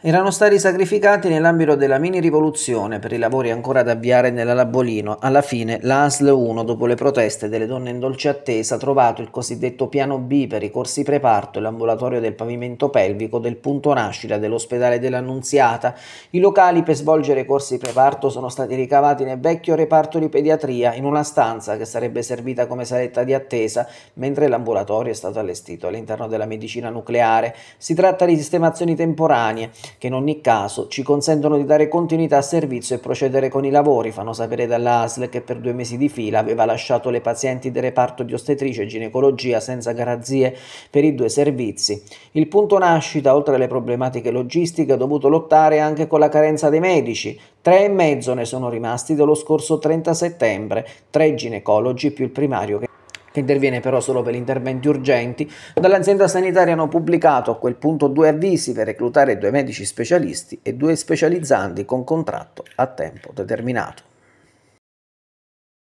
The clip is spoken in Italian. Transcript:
erano stati sacrificati nell'ambito della mini rivoluzione per i lavori ancora da avviare nella Labolino. Alla fine l'ASL 1, dopo le proteste delle donne in dolce attesa, ha trovato il cosiddetto piano B per i corsi preparto e l'ambulatorio del pavimento pelvico del punto nascita dell'ospedale dell'Annunziata. I locali per svolgere i corsi preparto sono stati ricavati nel vecchio reparto di pediatria in una stanza che sarebbe servita come saletta di attesa, mentre l'ambulatorio è stato allestito all'interno della medicina nucleare. Si tratta di sistemazioni temporanee che in ogni caso ci consentono di dare continuità al servizio e procedere con i lavori, fanno sapere dalla ASL che per due mesi di fila aveva lasciato le pazienti del reparto di ostetrice e ginecologia senza garanzie per i due servizi. Il punto nascita, oltre alle problematiche logistiche, ha dovuto lottare anche con la carenza dei medici. Tre e mezzo ne sono rimasti dello scorso 30 settembre, tre ginecologi più il primario che che interviene però solo per interventi urgenti, dall'azienda sanitaria hanno pubblicato a quel punto due avvisi per reclutare due medici specialisti e due specializzanti con contratto a tempo determinato.